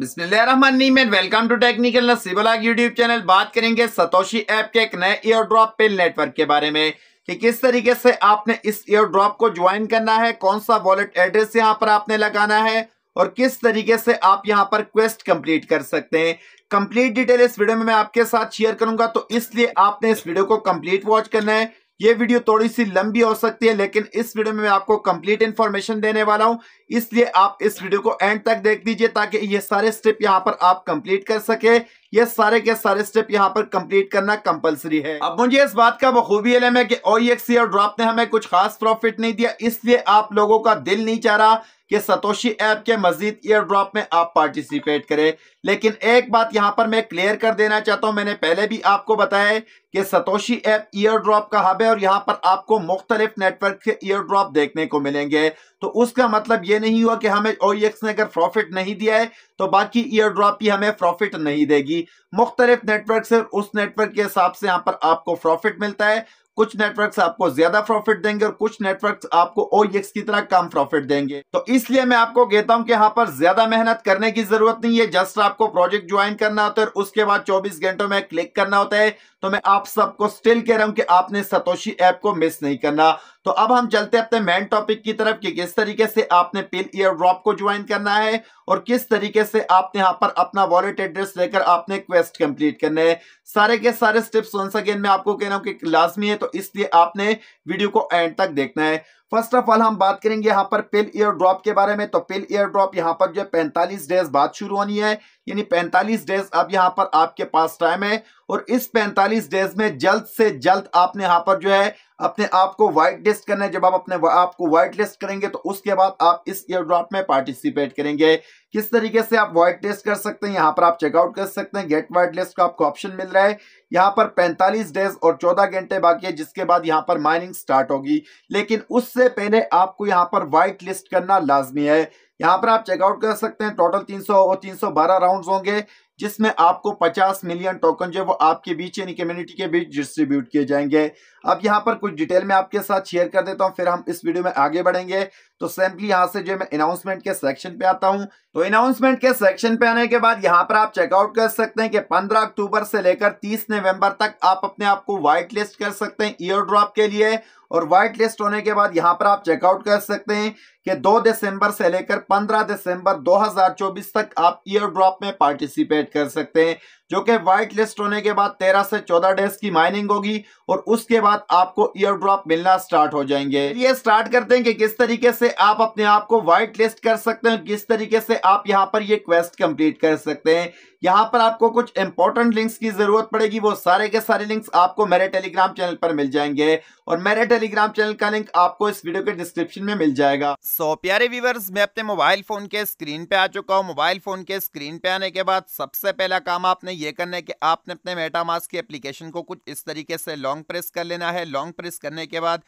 बिस्मिल्लाहमान welcome to technical नसीबलाग YouTube channel बात करेंगे सतोशी ऐप के एक नए ईयर ड्रॉप पे नेटवर्क के बारे में कि किस तरीके से आपने इस ईयर ड्रॉप को ज्वाइन करना है कौन सा वॉलेट एड्रेस यहाँ पर आपने लगाना है और किस तरीके से आप यहाँ पर क्वेस्ट कंप्लीट कर सकते हैं कंप्लीट डिटेल इस वीडियो में मैं आपके साथ शेयर करूंगा तो इसलिए आपने इस वीडियो को कंप्लीट वॉच करना है ये वीडियो थोड़ी सी लंबी हो सकती है लेकिन इस वीडियो में मैं आपको कंप्लीट इन्फॉर्मेशन देने वाला हूँ इसलिए आप इस वीडियो को एंड तक देख दीजिए ताकि ये सारे स्टेप यहाँ पर आप कंप्लीट कर सके ये सारे के सारे स्टेप यहाँ पर कंप्लीट करना कंपलसरी है अब मुझे इस बात का बखूबी इलम है कि ओईएक्सी e e और ड्रॉप ने हमें कुछ खास प्रॉफिट नहीं दिया इसलिए आप लोगों का दिल नहीं चाह रहा कि सतोशी ऐप के मजीद ईयर ड्रॉप में आप पार्टिसिपेट करें लेकिन एक बात यहाँ पर मैं क्लियर कर देना चाहता हूं मैंने पहले भी आपको बताया कि सतोशी ऐप ईयर ड्रॉप का हब है और यहाँ पर आपको मुख्तलिफ नेटवर्क के ईयर ड्रॉप देखने को मिलेंगे तो उसका मतलब ये नहीं हुआ कि हमें ओ e ने अगर प्रॉफिट नहीं दिया है तो बाकी ईयर ड्रॉप ही हमें प्रॉफिट नहीं देगी मुख्तलिफ नेटवर्क से उस नेटवर्क के हिसाब से यहाँ पर आपको प्रॉफिट मिलता है कुछ नेटवर्क्स आपको ज्यादा प्रॉफिट देंगे और कुछ नेटवर्क्स आपको ओ e की तरह कम प्रॉफिट देंगे तो इसलिए मैं आपको कहता हूं कि यहाँ पर ज्यादा मेहनत करने की जरूरत नहीं है जस्ट आपको प्रोजेक्ट ज्वाइन करना होता है और उसके बाद 24 घंटों में क्लिक करना होता है तो मैं आप सबको स्टिल कह रहा हूं कि आपने सतोशी ऐप को मिस नहीं करना तो अब हम चलते हैं अपने मेन टॉपिक की तरफ कि किस तरीके से आपने पिन ईयर ड्रॉप को ज्वाइन करना है और किस तरीके से आपने यहाँ पर अपना वॉलेट एड्रेस लेकर आपने क्वेस्ट कंप्लीट करना है सारे के सारे स्टेप्स वंस अगेन मैं आपको कह रहा हूँ कि लाजमी है तो इसलिए आपने वीडियो को एंड तक देखना है फर्स्ट ऑफ ऑल हम बात करेंगे यहाँ पर पिल एयर ड्रॉप के बारे में तो पिल एयर ड्रॉप यहाँ पर जो है पैंतालीस डेज बाद शुरू होनी है यानी पैंतालीस डेज अब यहाँ पर आपके पास टाइम है और इस पैंतालीस डेज में जल्द से जल्द आपने यहाँ पर जो है अपने आप को व्हाइट लिस्ट करना है जब आप अपने आप को वाइट लिस्ट करेंगे तो उसके बाद आप इस ईयर ड्रॉप में पार्टिसिपेट करेंगे किस तरीके से आप व्हाइट लिस्ट कर सकते हैं यहाँ पर आप चेकआउट कर सकते हैं गेट वाइट लिस्ट का आपको ऑप्शन मिल रहा है यहाँ पर 45 डेज और 14 घंटे बाकी है जिसके बाद यहाँ पर माइनिंग स्टार्ट होगी लेकिन उससे पहले आपको यहाँ पर वाइट लिस्ट करना लाजमी है यहाँ पर आप चेकआउट कर सकते हैं टोटल 300 और 312 राउंड्स होंगे जिसमें आपको 50 मिलियन टोकन जो है वो आपके बीच यानी कम्युनिटी के बीच डिस्ट्रीब्यूट किए जाएंगे अब यहाँ पर कुछ डिटेल में आपके साथ शेयर कर देता हूँ फिर हम इस वीडियो में आगे बढ़ेंगे तो सिंपली यहाँ से जो मैं अनाउंसमेंट के सेक्शन पे आता हूँ तो अनाउंसमेंट के सेक्शन पे आने के बाद यहाँ पर आप चेकआउट कर सकते हैं कि पंद्रह अक्टूबर से लेकर तीस नवम्बर तक आप अपने आप को व्हाइट लिस्ट कर सकते हैं ईयर ड्रॉप के लिए और व्हाइट लिस्ट होने के बाद यहाँ पर आप चेकआउट कर सकते हैं कि 2 दिसंबर से लेकर 15 दिसंबर 2024 तक आप ईयर ड्रॉप में पार्टिसिपेट कर सकते हैं जो कि व्हाइट लिस्ट होने के बाद 13 से 14 डेज की माइनिंग होगी और उसके बाद आपको ईयर ड्रॉप मिलना स्टार्ट हो जाएंगे ये स्टार्ट करते हैं कि किस तरीके से आप अपने आप को व्हाइट लिस्ट कर सकते हैं किस तरीके से आप यहाँ पर ये क्वेस्ट कंप्लीट कर सकते हैं यहाँ पर आपको कुछ इंपॉर्टेंट लिंक्स की जरूरत पड़ेगी वो सारे के सारे लिंक्स आपको मेरे टेलीग्राम चैनल पर मिल जाएंगे और मेरे टेलीग्राम चैनल का लिंक आपको इस वीडियो के डिस्क्रिप्शन में मिल जाएगा सो प्यारे व्यूवर्स मैं अपने मोबाइल फ़ोन के स्क्रीन पे आ चुका हूँ मोबाइल फ़ोन के स्क्रीन पे आने के बाद सबसे पहला काम आपने ये करना है कि आपने अपने मेटामास की एप्लीकेशन को कुछ इस तरीके से लॉन्ग प्रेस कर लेना है लॉन्ग प्रेस करने के बाद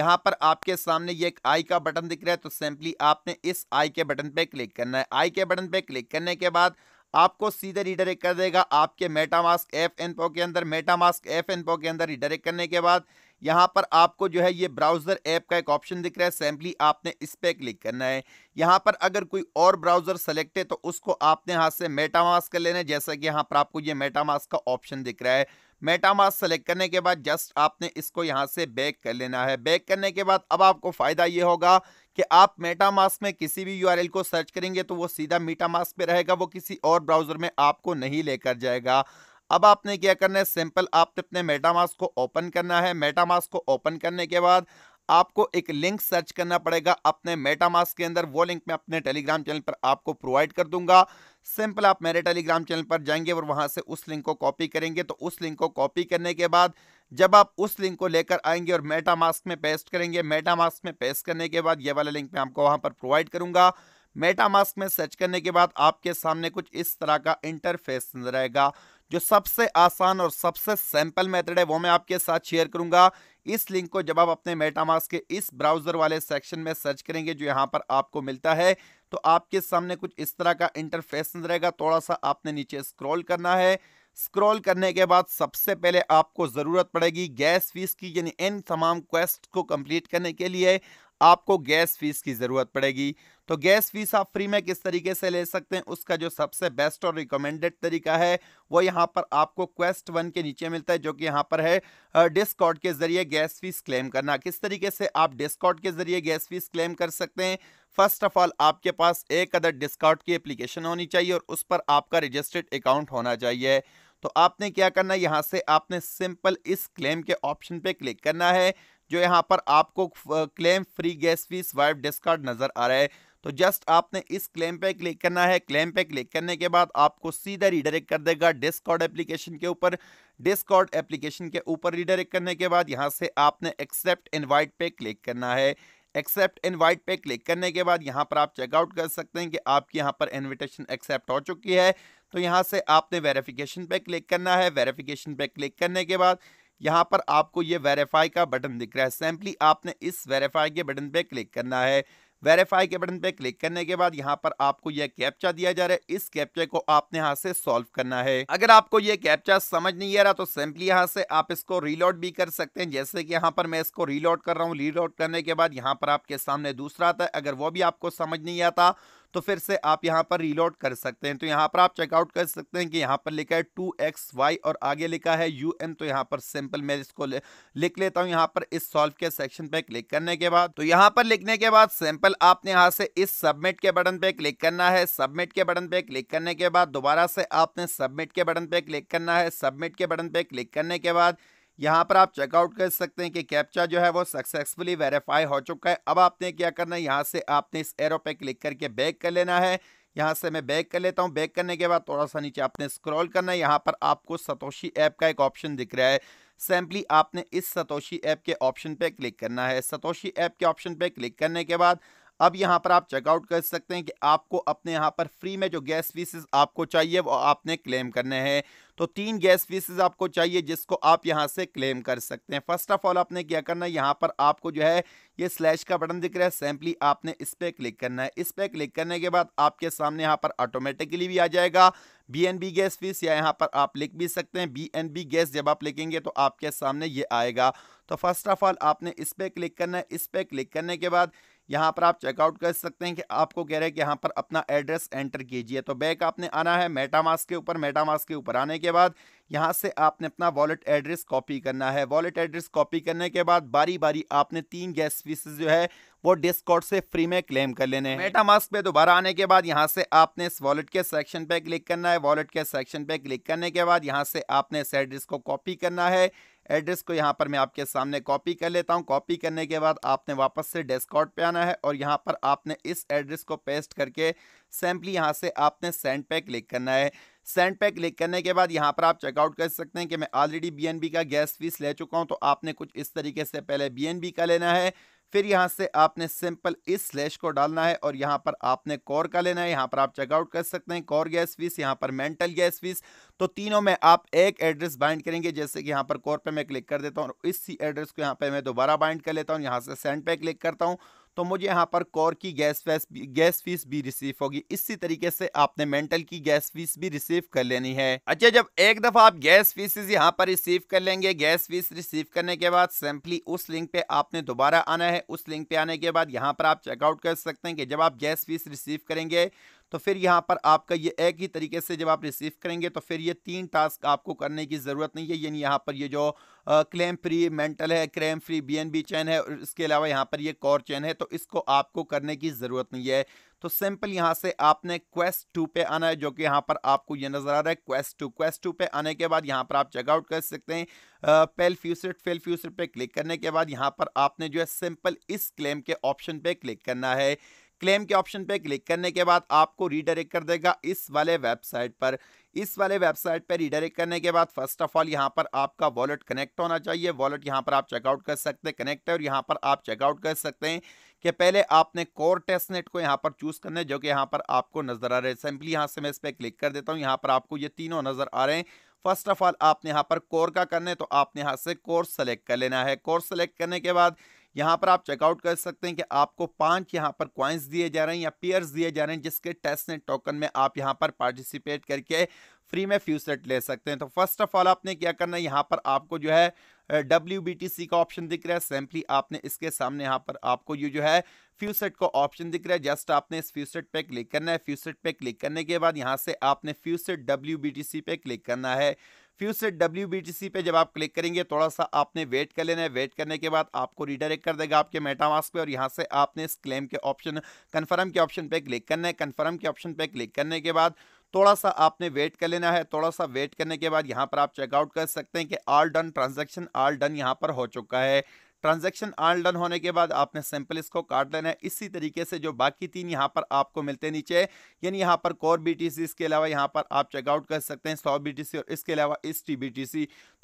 यहाँ पर आपके सामने ये एक आई का बटन दिख रहा है तो सिंपली आपने इस आई के बटन पर क्लिक करना है आई के बटन पर क्लिक करने के बाद आपको सीधे रिडायरेक्ट कर देगा आपके मेटामास्क एफ पो के अंदर मेटामास्क एफ पो के अंदर रिडायरेक्ट करने के बाद यहाँ पर आपको जो है ये ब्राउज़र ऐप का एक ऑप्शन दिख रहा है सैम्पली आपने इस पर क्लिक करना है यहाँ पर अगर कोई और ब्राउज़र सेलेक्ट है तो उसको आपने हाथ से मेटामास कर लेना है जैसा कि यहाँ पर आपको ये मेटामास का ऑप्शन दिख रहा है मेटामास सेलेक्ट करने के बाद जस्ट आपने इसको यहाँ से बैक कर लेना है बैक करने के बाद अब आपको फ़ायदा ये होगा कि आप मेटामास में किसी भी यू को सर्च करेंगे तो वो सीधा मीटामास पे रहेगा वो किसी और ब्राउज़र में आपको नहीं लेकर जाएगा अब आपने क्या करना है सिंपल आपने अपने मेटामास को ओपन करना है मेटामास्क को ओपन करने के बाद आपको एक लिंक सर्च करना पड़ेगा अपने मेटामास के अंदर वो लिंक मैं अपने टेलीग्राम चैनल पर आपको प्रोवाइड कर दूंगा सिंपल आप मेरे टेलीग्राम चैनल पर जाएंगे और वहां से उस लिंक को कॉपी करेंगे तो उस लिंक को कॉपी करने के बाद जब आप उस लिंक को लेकर आएंगे और मेटामास्क में पेस्ट करेंगे मेटामास्क में पेस्ट करने के बाद ये वाला लिंक मैं आपको वहां पर प्रोवाइड करूंगा मेटामास्क में सर्च करने के बाद आपके सामने कुछ इस तरह का इंटरफेस नजर आएगा जो सबसे आसान और सबसे सैंपल मेथड है वो मैं आपके साथ शेयर करूंगा इस लिंक को जब आप अपने मेटामास के इस ब्राउज़र वाले सेक्शन में सर्च करेंगे जो यहां पर आपको मिलता है तो आपके सामने कुछ इस तरह का इंटरफेस रहेगा थोड़ा सा आपने नीचे स्क्रॉल करना है स्क्रॉल करने के बाद सबसे पहले आपको ज़रूरत पड़ेगी गैस फीस की यानी इन तमाम क्वेस्ट को कंप्लीट करने के लिए आपको गैस फीस की ज़रूरत पड़ेगी तो गैस फीस आप फ्री में किस तरीके से ले सकते हैं उसका जो सबसे बेस्ट और रिकमेंडेड तरीका है वो यहाँ पर आपको क्वेस्ट वन के नीचे मिलता है जो कि यहाँ पर है डिस्कॉट के जरिए गैस फीस क्लेम करना किस तरीके से आप डिस्कॉट के जरिए गैस फीस क्लेम कर सकते हैं फर्स्ट ऑफ ऑल आपके पास एक अदर डिस्काउंट की एप्लीकेशन होनी चाहिए और उस पर आपका रजिस्टर्ड अकाउंट होना चाहिए तो आपने क्या करना यहाँ से आपने सिंपल इस क्लेम के ऑप्शन पे क्लिक करना है जो यहाँ पर आपको क्लेम फ्री गैस फीस वाइफ डिस्काउंट नज़र आ रहा है तो जस्ट आपने इस क्लेम पे क्लिक करना है क्लेम पे क्लिक करने के बाद आपको सीधा रिडायरेक्ट कर देगा डिस्कॉर्ड एप्लीकेशन के ऊपर डिस्कॉर्ड एप्लीकेशन के ऊपर रिडायरेक्ट करने के बाद यहाँ से आपने एक्सेप्ट इन्वाइट पे क्लिक करना है एक्सेप्ट इनवाइट पे क्लिक करने के बाद यहाँ पर आप चेकआउट कर सकते हैं कि आपकी यहाँ पर इन्विटेशन एक्सेप्ट हो चुकी है तो यहाँ से आपने वेरिफिकेशन पे क्लिक करना है वेरिफिकेशन पे क्लिक करने के बाद यहाँ पर आपको ये वेरीफाई का बटन दिख रहा है सिंपली आपने इस वेरीफाई के बटन पे क्लिक करना है वेरीफाई के बटन पे क्लिक करने के बाद यहाँ पर आपको यह कैप्चा दिया जा रहा है इस कैप्चे को आपने यहाँ से सॉल्व करना है अगर आपको ये कैप्चा समझ नहीं आ रहा तो सिंपली यहाँ से आप इसको रीलोड भी कर सकते हैं जैसे कि यहाँ पर मैं इसको रीलोड कर रहा हूँ रीलोड करने के बाद यहाँ पर आपके सामने दूसरा आता है अगर वो भी आपको समझ नहीं आता तो फिर से आप यहाँ पर रीलोड कर सकते हैं तो यहाँ पर आप चेकआउट कर सकते हैं कि यहाँ पर लिखा है टू एक्स वाई और आगे लिखा है यू एन तो यहाँ पर सिंपल मैं इसको लिख लेता हूँ यहाँ पर इस सॉल्व के सेक्शन पे क्लिक करने के बाद तो यहाँ पर लिखने के बाद सिंपल आपने यहाँ से इस सबमिट के बटन पे क्लिक करना है सबमिट के बटन पे क्लिक करने के बाद दोबारा से आपने सबमिट के बटन पे क्लिक करना है सबमिट के बटन पे क्लिक करने के बाद यहाँ पर आप चेकआउट कर सकते हैं कि कैप्चा जो है वो सक्सेसफुली वेरीफाई हो चुका है अब आपने क्या करना है यहाँ से आपने इस एरो पे क्लिक करके बैक कर लेना है यहाँ से मैं बैक कर लेता हूँ बैक करने के बाद थोड़ा सा नीचे आपने स्क्रॉल करना है यहाँ पर आपको सतोशी ऐप का एक ऑप्शन दिख रहा है सैम्पली आपने इस सतोशी ऐप के ऑप्शन पे क्लिक करना है सतोशी ऐप के ऑप्शन पे क्लिक करने के बाद अब यहाँ पर आप चेकआउट कर सकते हैं कि आपको अपने यहाँ पर फ्री में जो गैस फीसेज आपको चाहिए वो आपने क्लेम करने हैं तो तीन गैस फीसेज आपको चाहिए जिसको आप यहाँ से क्लेम कर सकते हैं फर्स्ट ऑफ ऑल आपने क्या करना है यहाँ पर आपको जो है ये स्लैश का बटन दिख रहा है सैम्पली आपने इस पर क्लिक करना है इस पर क्लिक करने के बाद आपके सामने यहाँ पर ऑटोमेटिकली भी आ जाएगा B N B gas fees या यहाँ पर आप लिख भी सकते हैं बी एन बी गैस जब आप लिखेंगे तो आपके सामने ये आएगा तो फर्स्ट ऑफ ऑल आपने इस पर क्लिक करना है इस पर क्लिक करने के बाद यहाँ पर आप चेकआउट कर सकते हैं कि आपको कह रहे हैं कि यहाँ पर अपना एड्रेस एंटर कीजिए तो बैक आपने आना है मेटामास के ऊपर मेटामास के ऊपर आने के बाद यहाँ से आपने अपना वॉलेट एड्रेस कॉपी करना है वॉलेट एड्रेस कॉपी करने के बाद बारी बारी आपने तीन गैस फीस जो है वो डिस्कॉट से फ्री में क्लेम कर लेने हैं मेटामास्क पे दोबारा आने के बाद यहाँ से आपने इस वॉलेट के सेक्शन पे क्लिक करना है वॉलेट के सेक्शन पे क्लिक करने के बाद यहाँ से आपने इस एड्रेस को कॉपी करना है एड्रेस को यहाँ पर मैं आपके सामने कॉपी कर लेता हूँ कॉपी करने के बाद आपने वापस से डेस्कॉट पे आना है और यहाँ पर आपने इस एड्रेस को पेस्ट करके सैम्पली यहाँ से आपने सेंड पे क्लिक करना है सेंड पे क्लिक करने के बाद यहाँ पर आप चेकआउट कर सकते हैं कि मैं ऑलरेडी बी का गैस फीस ले चुका हूँ तो आपने कुछ इस तरीके से पहले बी का लेना है फिर यहाँ से आपने सिंपल इस स्लैश को डालना है और यहाँ पर आपने कोर का लेना है यहाँ पर आप चेकआउट कर सकते हैं कोर गैस फीस यहाँ पर मेंटल गैस फीस तो तीनों में आप एक एड्रेस बाइंड करेंगे जैसे कि यहाँ पर कोर पे मैं क्लिक कर देता हूँ और इसी एड्रेस को यहाँ पे मैं दोबारा बाइंड कर लेता हूँ यहाँ से सेंड पे क्लिक करता हूँ तो मुझे यहाँ पर कोर की गैस फैस गैस फीस भी रिसीव होगी इसी तरीके से आपने मेंटल की गैस फीस भी रिसीव कर लेनी है अच्छा जब एक दफा आप गैस फीस यहाँ पर रिसीव कर लेंगे गैस फीस रिसीव करने के बाद सिंपली उस लिंक पे आपने दोबारा आना है उस लिंक पे आने के बाद यहाँ पर आप चेकआउट कर सकते हैं कि जब आप गैस फीस रिसीव करेंगे तो फिर यहाँ पर आपका ये एक ही तरीके से जब आप रिसीव करेंगे तो फिर ये तीन टास्क आपको करने की ज़रूरत नहीं है यानी यहाँ पर ये जो क्लेम फ्री मेंटल है क्लेम फ्री बीएनबी चैन है और इसके अलावा यहाँ पर ये कॉर चैन है तो इसको आपको करने की ज़रूरत नहीं है तो सिंपल यहाँ से आपने क्वेस्ट टू पे आना है जो कि यहाँ पर आपको ये नज़र आ रहा है क्वेस्ट टू क्वेस्ट टू पे आने के बाद यहाँ पर आप चेकआउट कर सकते हैं पेल फ्यूसट फेल फ्यूसट पे क्लिक करने के बाद यहाँ पर आपने जो है सिंपल इस क्लेम के ऑप्शन पे क्लिक करना है क्लेम के ऑप्शन पे क्लिक करने के बाद आपको रीडायरेक्ट कर देगा इस वाले वेबसाइट पर इस वाले वेबसाइट पर रीडायरेक्ट करने के बाद फर्स्ट ऑफ ऑल यहाँ पर आपका वॉलेट कनेक्ट होना चाहिए वॉलेट यहाँ पर आप चेकआउट कर सकते हैं कनेक्ट है और यहाँ पर आप चेकआउट कर सकते हैं कि पहले आपने कोर टेस्ट नेट को यहाँ पर चूज़ करना है जो कि यहाँ पर आपको नज़र आ रहा है सिंपली यहाँ से मैं इस पर क्लिक कर देता हूँ यहाँ पर आपको ये तीनों नज़र आ रहे हैं फर्स्ट ऑफ ऑल आपने यहाँ पर कोर का करना है तो आपने यहाँ से कोर्स सेलेक्ट कर लेना है कोर्स सेलेक्ट करने के बाद यहाँ पर आप चेकआउट कर सकते हैं कि आपको पांच यहाँ पर क्वाइंस दिए जा रहे हैं या पेयर्स दिए जा रहे हैं जिसके टेस्ट नेट टोकन में आप यहाँ पर पार्टिसिपेट करके फ्री में फ्यूसेट ले सकते हैं तो फर्स्ट ऑफ ऑल आपने क्या करना है यहाँ पर आपको जो है डब्ल्यू का ऑप्शन दिख रहा है सिंपली आपने इसके सामने यहाँ पर आपको ये जो है फ्यूसेट का ऑप्शन दिख रहा है जस्ट आपने इस फ्यूसेट पे क्लिक करना है फ्यूसेट पे क्लिक करने के बाद यहाँ से आपने फ्यूसेट डब्ल्यू पे क्लिक करना है फिर उससे डब्ल्यू पे जब आप क्लिक करेंगे थोड़ा सा आपने वेट कर लेना है वेट करने के बाद आपको रिडायरेक्ट कर देगा आपके मेटामास्क पे और यहाँ से आपने इस क्लेम के ऑप्शन कन्फर्म के ऑप्शन पे क्लिक करना है कन्फर्म के ऑप्शन पे क्लिक करने के बाद थोड़ा सा आपने वेट कर लेना है थोड़ा सा वेट करने के बाद यहाँ पर आप चेकआउट कर सकते हैं कि all done transaction all done यहाँ पर हो चुका है ट्रांजेक्शन ऑल डन होने के बाद आपने सिंपल इसको काट लेना है इसी तरीके से जो बाकी तीन यहाँ पर आपको मिलते नीचे यानी यहाँ पर कोर बी इसके अलावा यहाँ पर आप चेकआउट कर सकते हैं सौ बी और इसके अलावा एस टी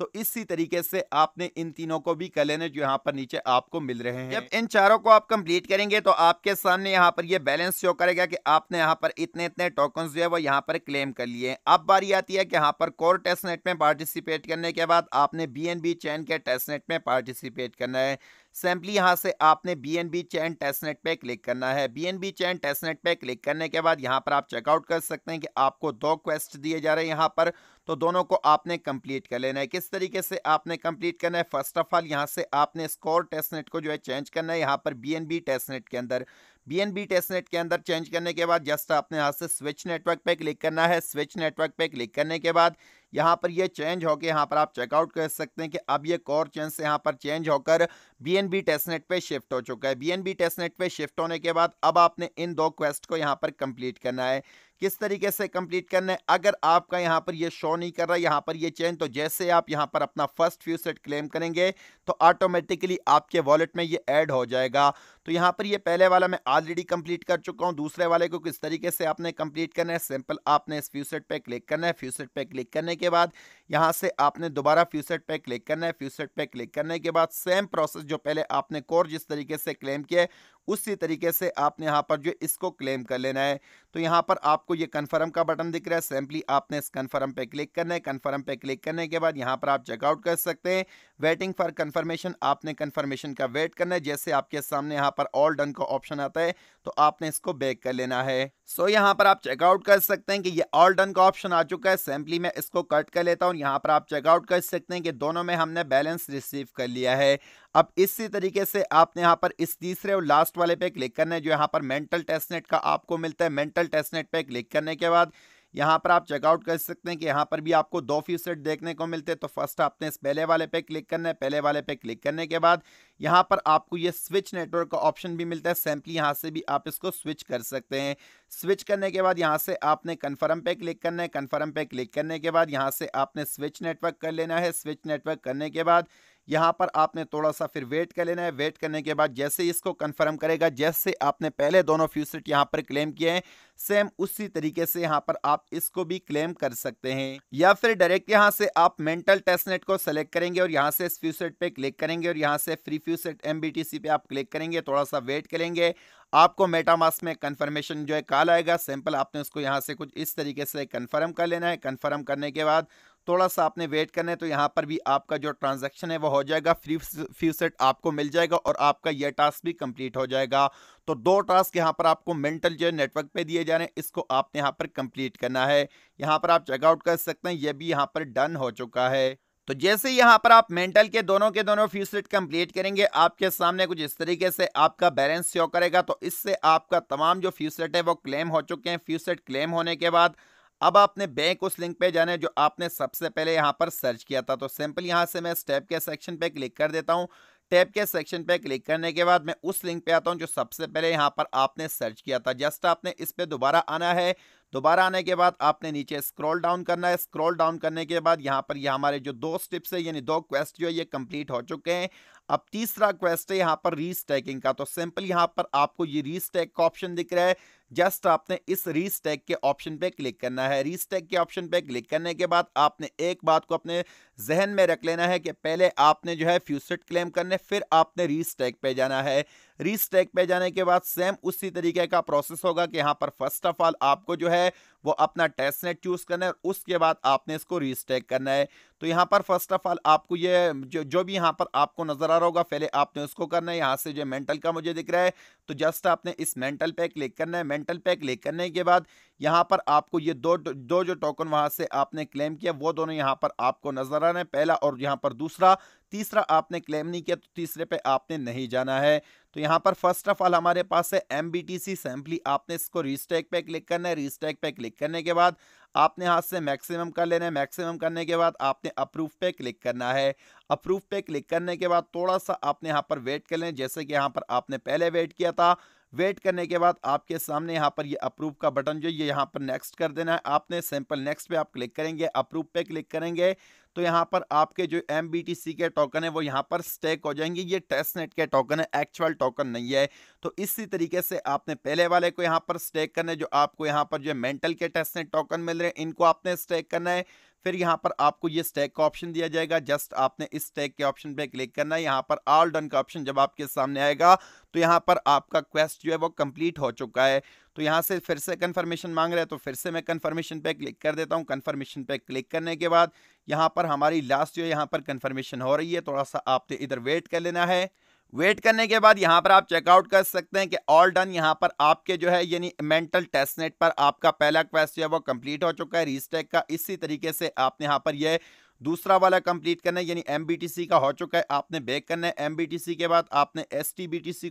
तो इसी तरीके से आपने इन तीनों को भी कर लेने जो यहाँ पर नीचे आपको मिल रहे हैं जब इन चारों को आप कंप्लीट करेंगे तो आपके सामने यहाँ पर ये बैलेंस शो करेगा कि आपने यहाँ पर इतने इतने टोकन जो है वो यहाँ पर क्लेम कर लिए अब बारी आती है कि यहाँ पर कोर टेस्ट नेट में पार्टिसिपेट करने के बाद आपने बी चैन के टेस्ट नेट में पार्टिसिपेट करना है सैम्पली यहाँ से आपने B N B chain testnet पे क्लिक करना है B N B chain testnet पे क्लिक करने के बाद यहाँ पर आप चेकआउट कर सकते हैं कि आपको दो क्वेस्ट दिए जा रहे हैं यहाँ पर तो दोनों को आपने कंप्लीट कर लेना है किस तरीके से आपने कंप्लीट करना है फर्स्ट ऑफ ऑल यहाँ से आपने स्कोर टेस्टनेट को जो है चेंज करना है यहाँ पर बी एन बी टेस्टनेट के अंदर बी एन बी टेस्टनेट के अंदर चेंज करने के बाद जस्ट आपने यहाँ से स्विच नेटवर्क पे क्लिक करना है स्विच नेटवर्क पे क्लिक करने के बाद यहाँ पर ये चेंज होकर यहाँ पर आप चेकआउट कर सकते हैं कि अब ये कोर चेंज से यहाँ पर चेंज होकर बी एन बी टेस्टनेट पर शिफ्ट हो चुका है बी एन बी टेस्टनेट पर शिफ्ट होने के बाद अब आपने इन दो क्वेस्ट को यहाँ पर कंप्लीट करना है किस तरीके से कंप्लीट करना है अगर आपका यहां पर ये शो नहीं कर रहा यहां पर ये चेंज तो जैसे आप यहां पर अपना फर्स्ट फ्यू सेट क्लेम करेंगे तो ऑटोमेटिकली आपके वॉलेट में ये ऐड हो जाएगा तो यहाँ पर ये पहले वाला मैं ऑलरेडी कंप्लीट कर चुका हूं दूसरे वाले को किस तरीके से आपने कंप्लीट करना है सिंपल आपने इस फ्यूसेट सेट पर क्लिक करना है फ्यूसेट सेट पर क्लिक करने के बाद यहाँ से आपने दोबारा फ्यूसेट सेट पर क्लिक करना है फ्यूसेट सेट पर क्लिक करने के बाद सेम प्रोसेस जो पहले आपने कोर जिस तरीके से क्लेम किया उसी तरीके से आपने यहाँ पर जो इसको क्लेम कर लेना है तो यहाँ पर आपको ये कन्फर्म का बटन दिख रहा है सिंपली आपने इस कन्फर्म पे क्लिक करना है कन्फर्म पे क्लिक करने के बाद यहाँ पर आप चेकआउट कर सकते हैं वेटिंग फॉर कन्फर्मेशन आपने कन्फर्मेशन का वेट करना है जैसे आपके सामने यहाँ पर ऑल डन का ऑप्शन आता है तो आपने इसको बैक कर लेना है सो so, यहाँ पर आप चेकआउट कर सकते हैं कि ये ऑल डन का ऑप्शन आ चुका है सैम्पली मैं इसको कट कर लेता हूँ यहाँ पर आप चेकआउट कर सकते हैं कि दोनों में हमने बैलेंस रिसीव कर लिया है अब इसी तरीके से आपने यहाँ पर इस तीसरे और लास्ट वाले पे क्लिक करना है जो यहाँ पर मेंटल टेस्टनेट का आपको मिलता है मेंटल टेस्टनेट पे क्लिक करने के बाद यहाँ पर आप चेकआउट कर सकते हैं कि यहाँ पर भी आपको दो फीस सेट देखने को मिलते हैं तो फर्स्ट आपने इस पहले वाले पे क्लिक करना है पहले वाले पे क्लिक करने के बाद यहाँ पर आपको ये स्विच नेटवर्क का ऑप्शन भी मिलता है सैम्पली यहाँ से भी आप इसको स्विच कर सकते हैं स्विच करने के बाद यहाँ से आपने कन्फर्म पे क्लिक करना है कन्फर्म पे क्लिक करने के बाद यहाँ से आपने स्विच नेटवर्क कर लेना है स्विच नेटवर्क करने के बाद यहाँ पर आपने थोड़ा सा फिर वेट कर लेना है वेट करने के बाद जैसे इसको कंफर्म करेगा जैसे आपने पहले दोनों फ्यूसेट यहाँ पर क्लेम किए हैं सेम उसी तरीके से यहाँ पर आप इसको भी क्लेम कर सकते हैं या फिर डायरेक्ट यहाँ से आप मेंटल टेस्टनेट को सेलेक्ट करेंगे और यहाँ से इस फ्यूसेट पर क्लिक करेंगे और यहाँ से फ्री फ्यूसेट एम पे आप क्लिक करेंगे थोड़ा सा वेट करेंगे आपको मेटामास में कन्फर्मेशन जो है कॉल आएगा सैंपल आपने उसको यहाँ से कुछ इस तरीके से कन्फर्म कर लेना है कन्फर्म करने के बाद थोड़ा सा आपने वेट करना है तो यहाँ पर भी आपका जो ट्रांजैक्शन है वो हो जाएगा फ्री फ्यू सेट आपको मिल जाएगा और आपका यह टास्क भी कंप्लीट हो जाएगा तो दो टास्क यहाँ पर आपको मेंटल जो नेटवर्क पे दिए जा रहे हैं इसको आपने यहाँ पर कंप्लीट करना है यहाँ पर आप चेकआउट कर सकते हैं यह भी यहाँ पर डन हो चुका है तो जैसे यहाँ पर आप मेंटल के दोनों के दोनों सेट कंप्लीट करेंगे आपके सामने कुछ इस तरीके से आपका बैलेंस शो करेगा तो इससे आपका तमाम जो सेट है वो क्लेम हो चुके हैं सेट क्लेम होने के बाद अब आपने बैंक उस लिंक पे जाना है जो आपने सबसे पहले यहाँ पर सर्च किया था तो सिंपल यहाँ से मैं स्टेप के सेक्शन पे क्लिक कर देता हूँ टैप के सेक्शन पे क्लिक करने के बाद मैं उस लिंक पे आता हूँ जो सबसे पहले यहाँ पर आपने सर्च किया था जस्ट आपने इस पर दोबारा आना है दोबारा आने के बाद आपने नीचे स्क्रॉल डाउन करना है स्क्रॉल डाउन करने के बाद यहाँ पर ये यह हमारे जो दो स्टेप्स है यानी दो क्वेस्ट जो है ये कंप्लीट हो चुके हैं अब तीसरा क्वेस्ट है यहाँ पर रीस्टैकिंग का तो सिंपल यहाँ पर आपको ये रीस्टैक का ऑप्शन दिख रहा है जस्ट आपने इस रीस के ऑप्शन पे क्लिक करना है रीस के ऑप्शन पे क्लिक करने के बाद आपने एक बात को अपने जहन में रख लेना है कि पहले आपने जो है फ्यूसेट क्लेम करने फिर आपने रीस्टैक पे जाना है रीस्टैक पे जाने के बाद सेम उसी तरीके का प्रोसेस होगा कि यहाँ पर फर्स्ट ऑफ ऑल आपको जो है वो अपना टेस्ट नेट चूज़ करना है और उसके बाद आपने इसको रीस्टैक करना है तो यहाँ पर फर्स्ट ऑफ ऑल आपको ये जो जो भी यहाँ पर आपको नज़र आ रहा होगा पहले आपने उसको करना है यहाँ से जो मेंटल का मुझे दिख रहा है तो जस्ट आपने इस मेंटल पे क्लिक करना है मेंटल पे क्लिक करने के बाद यहाँ पर आपको ये दो दो जो टोकन वहाँ से आपने क्लेम किया वो दोनों यहाँ पर आपको नजर आ रहे हैं पहला और यहाँ पर दूसरा तीसरा आपने क्लेम नहीं किया तो तीसरे पे आपने नहीं जाना है तो यहाँ पर फर्स्ट ऑफ ऑल हमारे पास है M B T C simply आपने इसको रिस्टैक पे क्लिक करना है रिस्टैक पे क्लिक करने के बाद आपने हाथ से मैक्सिमम कर लेना है मैक्सिमम करने के बाद आपने अप्रूव पे क्लिक करना है अप्रूव पे क्लिक करने के बाद थोड़ा सा आपने यहाँ पर वेट कर लेना जैसे कि यहाँ पर आपने पहले वेट किया था वेट करने के बाद आपके सामने यहाँ पर ये अप्रूव का बटन जो ये यहाँ पर नेक्स्ट कर देना है आपने सैंपल नेक्स्ट पे आप क्लिक करेंगे अप्रूव पे क्लिक करेंगे तो यहाँ पर आपके जो एम के टोकन है वो यहाँ पर स्टेक हो जाएंगे ये टेस्टनेट के टोकन है एक्चुअल टोकन नहीं है तो इसी तरीके से आपने पहले वाले को यहाँ पर स्टेक करना है जो आपको यहाँ पर जो मेंटल के टेस्टनेट टोकन मिल रहे हैं इनको आपने स्टेक करना है फिर यहाँ पर आपको ये स्टैक का ऑप्शन दिया जाएगा जस्ट आपने इस स्टैक के ऑप्शन पे क्लिक करना है यहाँ पर ऑल डन का ऑप्शन जब आपके सामने आएगा तो यहाँ पर आपका क्वेस्ट जो है वो कंप्लीट हो चुका है तो यहाँ से फिर से कन्फर्मेशन मांग रहे हैं तो फिर से मैं कन्फर्मेशन पे क्लिक कर देता हूँ कन्फर्मेशन पे क्लिक करने के बाद यहाँ पर हमारी लास्ट जो है यहाँ पर कन्फर्मेशन हो रही है थोड़ा सा आपने इधर वेट कर लेना है वेट करने के बाद यहाँ पर आप चेकआउट कर सकते हैं कि ऑल डन यहाँ पर आपके जो है यानी मेंटल टेस्ट नेट पर आपका पहला क्वेश्चन है वो कंप्लीट हो चुका है रीस्टेक का इसी तरीके से आपने यहाँ पर यह दूसरा वाला कंप्लीट करना है यानी एम का हो चुका है आपने बैक करना है एम के बाद आपने एस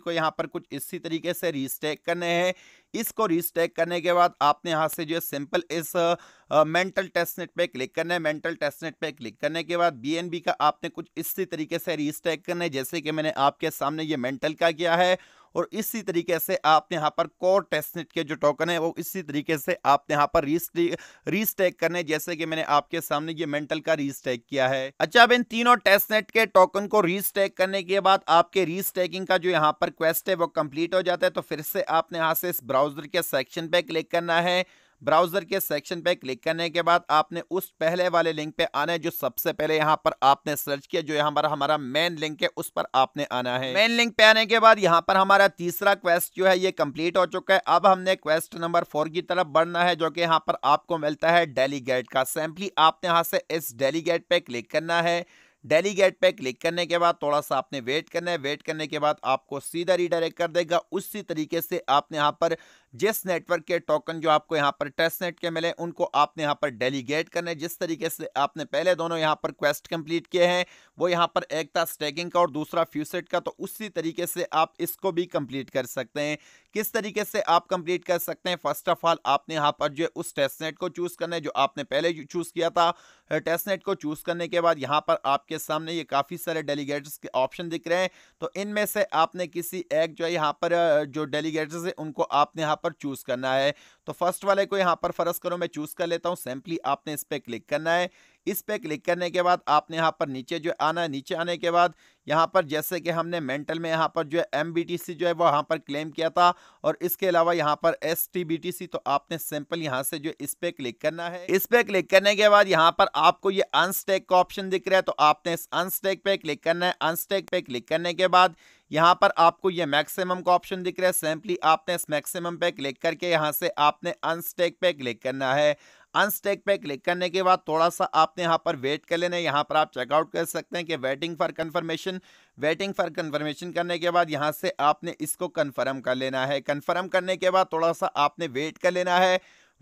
को यहाँ पर कुछ इसी तरीके से रिस्टेक करने हैं इसको रिस्टेक करने के बाद आपने यहाँ से जो है सिंपल इस मेंटल टेस्टनेट पर क्लिक करना है मेंटल टेस्टनेट पर क्लिक करने के बाद बी का आपने कुछ इसी तरीके से रिस्टेक करना है जैसे कि मैंने आपके सामने ये मेंटल का किया है और इसी तरीके से आपने यहाँ पर कोर टेस्टनेट के जो टोकन है वो इसी तरीके से आपने यहाँ पर रीस्टेक करने जैसे कि मैंने आपके सामने ये मेंटल का रीस्टेक किया है अच्छा अब इन तीनों टेस्टनेट के टोकन को रीस्टेक करने के बाद आपके रीस्टेकिंग का जो यहाँ पर क्वेस्ट है वो कंप्लीट हो जाता है तो फिर से आपने यहाँ से इस ब्राउजर के सेक्शन पे क्लिक करना है ब्राउजर के सेक्शन पे क्लिक करने के बाद आपने उस पहले वाले लिंक पे आना है जो सबसे पहले यहाँ पर आपने सर्च किया जो यहाँ पर हमारा मेन लिंक है उस पर आपने आना है मेन लिंक पे आने के बाद यहाँ पर हमारा तीसरा क्वेस्ट जो है ये कंप्लीट हो चुका है अब हमने क्वेस्ट नंबर फोर की तरफ बढ़ना है जो की यहाँ पर आपको मिलता है डेलीगेट का सैम्पली आपने यहाँ से इस डेलीगेट पे क्लिक करना है डेलीगेट पे क्लिक करने के बाद थोड़ा सा आपने वेट करना है वेट करने के बाद आपको सीधा रीडायरेक्ट कर देगा उसी तरीके से आपने यहाँ पर जिस नेटवर्क के टोकन जो आपको यहाँ पर टेस्ट नेट के मिले उनको आपने यहाँ पर डेलीगेट करने जिस तरीके से आपने पहले दोनों यहाँ पर क्वेस्ट कंप्लीट किए हैं वो यहाँ पर एक था स्टैकिंग का और दूसरा फ्यूसेट का तो उसी तरीके से आप इसको भी कंप्लीट कर सकते हैं किस तरीके से आप कंप्लीट कर सकते हैं फर्स्ट ऑफ ऑल आपने यहाँ पर जो उस टेस्ट नेट को चूज़ करना है जो आपने पहले चूज़ किया था टेस्ट नेट को चूज़ करने के बाद यहाँ पर आपके सामने ये काफ़ी सारे डेलीगेट्स के ऑप्शन दिख रहे हैं तो इनमें से आपने किसी एक जो है यहाँ पर जो डेलीगेट्स है उनको आपने यहाँ पर चूज करना है तो फर्स्ट वाले को यहाँ पर फर्ज करो मैं चूज कर लेता हूँ सिंपली आपने इस पर क्लिक करना है इस पर क्लिक करने के बाद आपने यहाँ पर नीचे जो आना है नीचे आने के बाद यहाँ पर जैसे कि हमने मेंटल में यहाँ पर जो है एम जो है वो यहाँ पर क्लेम किया था और इसके अलावा यहाँ पर एस तो आपने सिंपल यहाँ से जो इस पर क्लिक करना है इस पर क्लिक करने के बाद यहाँ पर आपको ये अनस्टेक का ऑप्शन दिख रहा है तो आपने इस अनस्टेक पे क्लिक करना है अनस्टेक पे क्लिक करने के बाद यहाँ पर आपको ये मैक्सिमम का ऑप्शन दिख रहा है सिंपली तो आपने इस मैक्सिमम पे क्लिक करके यहाँ से आपने अनस्टेक पे क्लिक करना है अनस्टेक पे क्लिक करने के बाद थोड़ा सा आपने यहाँ पर वेट कर लेना है यहाँ पर आप चेकआउट कर सकते हैं कि waiting for confirmation waiting for confirmation करने के बाद यहाँ से आपने इसको कन्फर्म कर लेना है कन्फर्म करने के बाद थोड़ा सा आपने वेट कर लेना है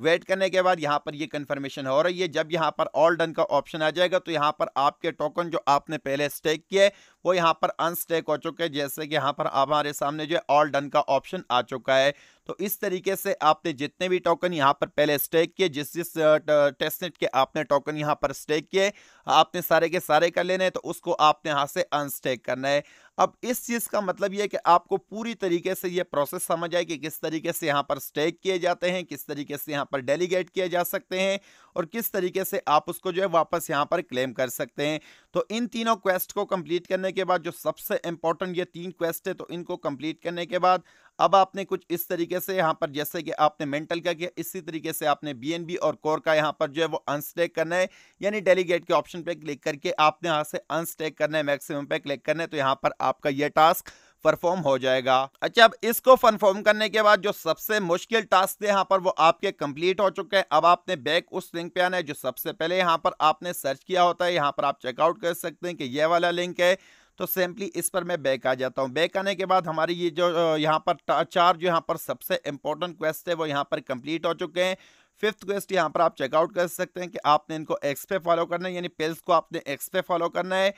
वेट करने के बाद यहाँ पर ये कन्फर्मेशन हो रही है जब यहाँ पर ऑल डन का ऑप्शन आ जाएगा तो यहाँ पर आपके टोकन जो आपने पहले स्टेक किए वो यहाँ पर अनस्टेक हो चुके हैं जैसे कि यहाँ पर हमारे सामने जो है ऑल डन का ऑप्शन आ चुका है तो इस तरीके से आपने जितने भी टोकन यहाँ पर पहले स्टेक किए जिस जिस टेस्टनेट के आपने टोकन यहाँ पर स्टेक किए आपने सारे के सारे कर लेने हैं तो उसको आपने यहाँ से अनस्टेक करना है अब इस चीज़ का मतलब ये है कि आपको पूरी तरीके से ये प्रोसेस समझ आए कि किस तरीके से यहाँ पर स्टेक किए जाते हैं किस तरीके से यहाँ पर डेलीगेट किए जा सकते हैं और किस तरीके से आप उसको जो है वापस यहाँ पर क्लेम कर सकते हैं तो इन तीनों क्वेस्ट को कंप्लीट करने के बाद जो सबसे इंपॉर्टेंट ये तीन क्वेस्ट है तो इनको कंप्लीट करने के बाद अब आपने कुछ इस तरीके से यहाँ पर जैसे कि आपने मेंटल का किया इसी तरीके से आपने बी और कोर का यहाँ पर जो है वो अनस्टेक करना है यानी डेलीगेट के ऑप्शन पे क्लिक करके आपने यहाँ से अनस्टेक करना है मैक्सिमम पे क्लिक करना है तो यहाँ पर आपका ये टास्क परफॉर्म हो जाएगा अच्छा अब इसको परफॉर्म करने के बाद जो सबसे मुश्किल टास्क थे यहाँ पर वो आपके कंप्लीट हो चुके हैं अब आपने बैक उस लिंक पे आना है जो सबसे पहले यहाँ पर आपने सर्च किया होता है यहाँ पर आप चेकआउट कर सकते हैं कि यह वाला लिंक है तो सिंपली इस पर मैं बैक आ जाता हूँ बैक आने के बाद हमारी ये जो यहाँ पर चार जो यहाँ पर सबसे इंपॉर्टेंट क्वेस्ट है वो यहाँ पर कंप्लीट हो चुके हैं फिफ्थ क्वेस्ट यहाँ पर आप चेकआउट कर सकते हैं कि आपने इनको एक्स पे फॉलो करना है यानी पेल्स को आपने एक्स पे फॉलो करना है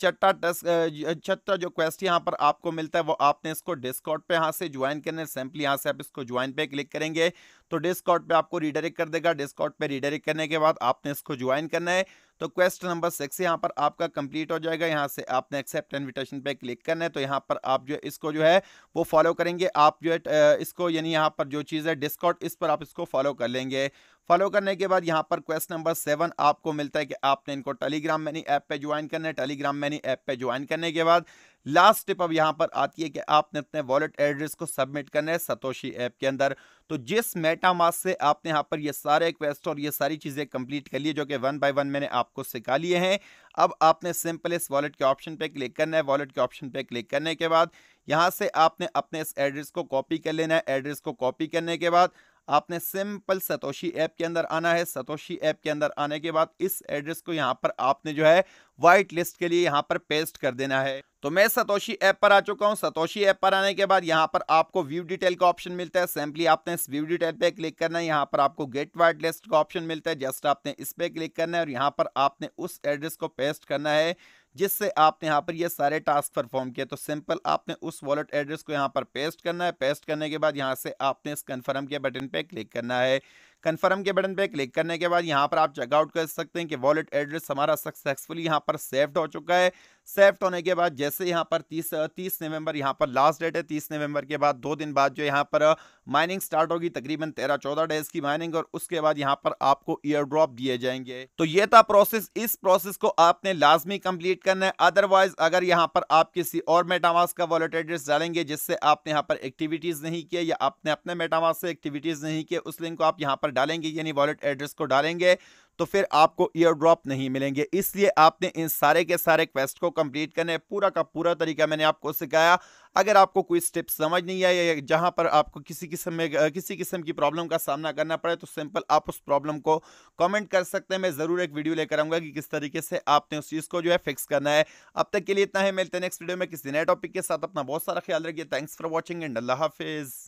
चट्टा टस्क चट्टा जो क्वेस्ट यहाँ पर आपको मिलता है वो आपने इसको डिस्कॉट पे यहाँ से ज्वाइन करना है सिंपली यहाँ से आप इसको ज्वाइन पे क्लिक करेंगे तो डिस्कॉट पे आपको रिडायरेक्ट कर देगा डिस्कॉट पे रिडायरेक्ट करने के बाद आपने इसको ज्वाइन करना है तो क्वेश्चन नंबर सिक्स यहाँ पर आपका कंप्लीट हो जाएगा यहाँ से आपने एक्सेप्ट इन्विटेशन पे क्लिक करना है तो यहाँ पर आप जो इसको जो है वो फॉलो करेंगे आप जो है इसको यानी यहाँ पर जो चीज़ है डिस्काउंट इस पर आप इसको फॉलो कर लेंगे फॉलो करने के बाद यहाँ पर क्वेश्चन नंबर सेवन आपको मिलता है कि आपने इनको टेलीग्राम मैनी ऐप पे ज्वाइन करना है टेलीग्राम मैनी ऐप पे ज्वाइन करने के बाद लास्ट टिप अब यहां पर आती है कि आपने अपने वॉलेट एड्रेस को सबमिट करना है सतोशी ऐप के अंदर तो जिस मेटामास से आपने यहां पर ये सारे क्वेस्ट और ये सारी चीज़ें कंप्लीट कर लिए जो कि वन बाय वन मैंने आपको सिखा लिए हैं अब आपने सिंपल इस वॉलेट के ऑप्शन पे क्लिक करना है वॉलेट के ऑप्शन पे क्लिक करने के बाद यहां से आपने अपने इस एड्रेस को कॉपी कर लेना है एड्रेस को कॉपी करने के बाद आपने सिंपल सतोशी ऐप के अंदर आना है सतोशी ऐप के अंदर आने के बाद इस एड्रेस को यहाँ पर आपने जो है व्हाइट लिस्ट के लिए यहाँ पर पेस्ट कर देना है तो मैं सतोशी ऐप पर आ चुका हूँ सतोशी ऐप पर आने के बाद यहाँ पर आपको व्यू डिटेल का ऑप्शन मिलता है सिंपली आपने इस व्यू डिटेल पे क्लिक करना है यहाँ पर आपको गेट वाइट लिस्ट का ऑप्शन मिलता है जस्ट आपने इस पे क्लिक करना है और यहाँ पर आपने उस एड्रेस को पेस्ट करना है जिससे आपने यहाँ पर ये सारे टास्क परफॉर्म किए तो सिंपल आपने उस वॉलेट एड्रेस को यहाँ पर पेस्ट करना है पेस्ट करने के बाद यहाँ से आपने इस कन्फर्म के बटन पर क्लिक करना है कन्फर्म के बटन पे क्लिक करने के बाद यहाँ पर आप चेकआउट कर सकते हैं कि वॉलेट एड्रेस हमारा सक्सेसफुली यहाँ पर सेव्ड हो चुका है सेफ्ट होने के बाद जैसे यहाँ पर तीस तीस नवंबर यहाँ पर लास्ट डेट है तीस नवंबर के बाद दो दिन बाद जो यहाँ पर माइनिंग स्टार्ट होगी तकरीबन तेरह चौदह डेज की माइनिंग और उसके बाद यहाँ पर आपको ईयर ड्रॉप दिए जाएंगे तो ये था प्रोसेस इस प्रोसेस को आपने लाजमी कंप्लीट करना है अदरवाइज अगर यहाँ पर आप किसी और मेटामास का वॉलेट एड्रेस डालेंगे जिससे आपने यहाँ पर एक्टिविटीज नहीं किया या आपने अपने मेटामास से एक्टिविटीज नहीं किए उस लिंक को आप यहाँ पर डालेंगे यानी वॉलेट एड्रेस को डालेंगे तो फिर आपको ईयर ड्रॉप नहीं मिलेंगे इसलिए आपने इन सारे के सारे क्वेस्ट को कंप्लीट करने पूरा का पूरा तरीका मैंने आपको सिखाया अगर आपको कोई स्टेप समझ नहीं आया या जहां पर आपको किसी किस्म में किसी किस्म की प्रॉब्लम का सामना करना पड़े तो सिंपल आप उस प्रॉब्लम को कमेंट कर सकते हैं मैं ज़रूर एक वीडियो लेकर आऊँगा कि किस तरीके से आपने उस चीज़ को जो है फिक्स करना है अब तक के लिए इतना है मिलते हैं नेक्स्ट वीडियो में किसी नए टॉपिक के साथ अपना बहुत सारा ख्याल रखिए थैंक्स फॉर वॉचिंग एंड अल्लाह हाफिज़